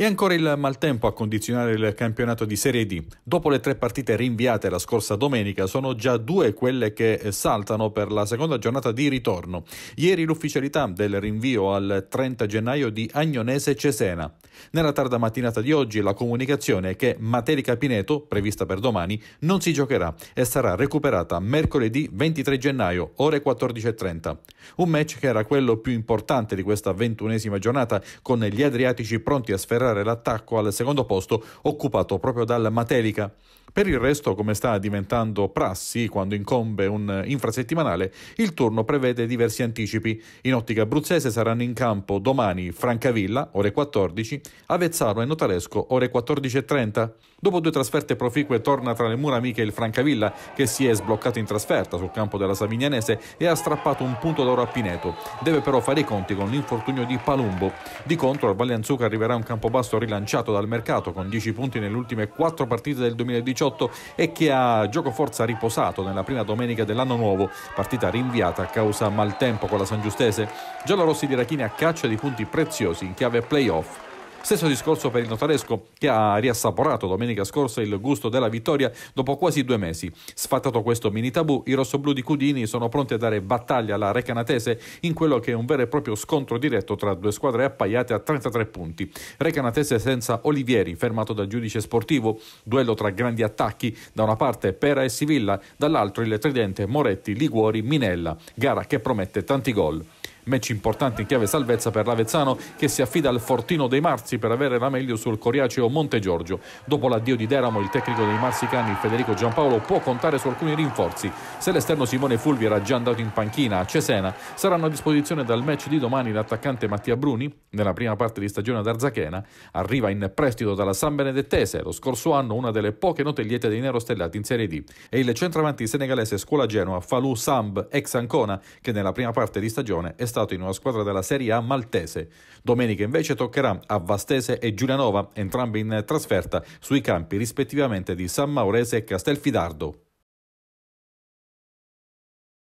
E ancora il maltempo a condizionare il campionato di Serie D. Dopo le tre partite rinviate la scorsa domenica, sono già due quelle che saltano per la seconda giornata di ritorno. Ieri l'ufficialità del rinvio al 30 gennaio di Agnonese Cesena. Nella tarda mattinata di oggi la comunicazione è che Materica Pineto, prevista per domani, non si giocherà e sarà recuperata mercoledì 23 gennaio, ore 14.30. Un match che era quello più importante di questa ventunesima giornata, con gli Adriatici pronti a sferrare recuperare l'attacco al secondo posto occupato proprio dal Matelica. Per il resto, come sta diventando prassi quando incombe un infrasettimanale, il turno prevede diversi anticipi. In ottica abruzzese saranno in campo domani Francavilla, ore 14, Avezzano e Notaresco, ore 14.30. Dopo due trasferte proficue torna tra le mura amiche il Francavilla, che si è sbloccato in trasferta sul campo della Savignanese e ha strappato un punto d'oro a Pineto. Deve però fare i conti con l'infortunio di Palumbo. Di contro, al Vallenzuca arriverà un campo basso rilanciato dal mercato con 10 punti nelle ultime 4 partite del 2018 2018 e che ha giocoforza riposato nella prima domenica dell'anno nuovo, partita rinviata a causa maltempo con la San Giustese. Giallorossi di Rachini a caccia di punti preziosi in chiave playoff Stesso discorso per il notaresco che ha riassaporato domenica scorsa il gusto della vittoria dopo quasi due mesi. Sfattato questo mini tabù, i rossoblù di Cudini sono pronti a dare battaglia alla Recanatese in quello che è un vero e proprio scontro diretto tra due squadre appaiate a 33 punti. Recanatese senza Olivieri, fermato dal giudice sportivo, duello tra grandi attacchi, da una parte Pera e Sivilla, dall'altro il tridente Moretti, Liguori, Minella, gara che promette tanti gol. Match importante in chiave salvezza per l'Avezzano che si affida al fortino dei Marzi per avere la meglio sul coriaceo Monte Giorgio. Dopo l'addio di Deramo, il tecnico dei Cani, Federico Giampaolo può contare su alcuni rinforzi. Se l'esterno Simone Fulvi era già andato in panchina a Cesena, saranno a disposizione dal match di domani l'attaccante Mattia Bruni, nella prima parte di stagione ad Arzachena, arriva in prestito dalla San Benedettese, lo scorso anno una delle poche note liete dei nerostellati in Serie D, e il centravanti senegalese Scuola Genoa Falou Samb, ex Ancona, che nella prima parte di stagione è stato in una squadra della Serie A maltese. Domenica invece toccherà a Vastese e Giulianova, entrambi in trasferta sui campi rispettivamente di San Maurese e Castelfidardo.